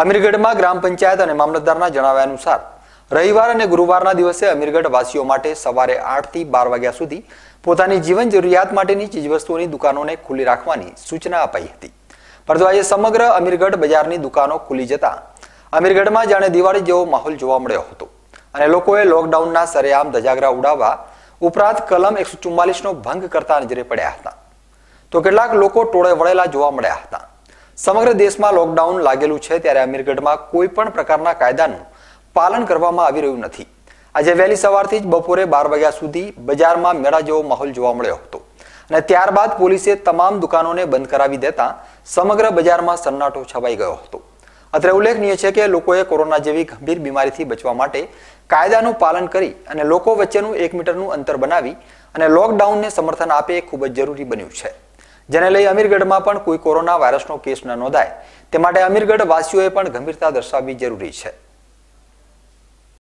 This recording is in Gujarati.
અમીરગઢમાં ગ્રામ પંચાયત અને મામલતદારના જણાવ્યા અનુસાર રવિવાર અને ગુરુવારના દિવસે અમીરગઢ વાસીઓ માટે સવારે આઠથી બાર વાગ્યા સુધી પોતાની જીવન જરૂરિયાત માટેની ચીજવસ્તુઓની દુકાનોને ખુલ્લી રાખવાની સૂચના અપાઈ હતી પરંતુ આજે સમગ્ર અમીરગઢ બજારની દુકાનો ખુલી જતા અમીરગઢમાં જાણે દિવાળી જેવો માહોલ જોવા મળ્યો હતો અને લોકોએ લોકડાઉનના સરેઆમ ધજાગરા ઉડાવવા ઉપરાંત કલમ એકસો ચુમ્માલીસનો ભંગ કરતા નજરે પડ્યા હતા તો કેટલાક લોકો ટોળે વળેલા જોવા મળ્યા હતા સમગ્ર દેશમાં લોકડાઉન લાગેલું છે ત્યારે અમીરગઢમાં કોઈ પણ પ્રકારના કાયદાનું પાલન કરવામાં આવી રહ્યું નથી આજે વહેલી સવારથી જ બપોરે બાર વાગ્યા સુધી બજારમાં મેળા જેવો માહોલ જોવા મળ્યો હતો અને ત્યારબાદ પોલીસે તમામ દુકાનોને બંધ કરાવી દેતા સમગ્ર બજારમાં સન્નાટો છવાઈ ગયો હતો અત્રે ઉલ્લેખનીય છે કે લોકોએ કોરોના જેવી ગંભીર બીમારીથી બચવા માટે કાયદાનું પાલન કરી અને લોકો વચ્ચેનું એક મીટરનું અંતર બનાવી અને લોકડાઉનને સમર્થન આપે એ ખૂબ જ જરૂરી બન્યું છે જેને લઈ અમીરગઢમાં પણ કોઈ કોરોના વાયરસનો કેસ ન નોંધાય તે માટે અમીરગઢ વાસીઓએ પણ ગંભીરતા દર્શાવવી જરૂરી છે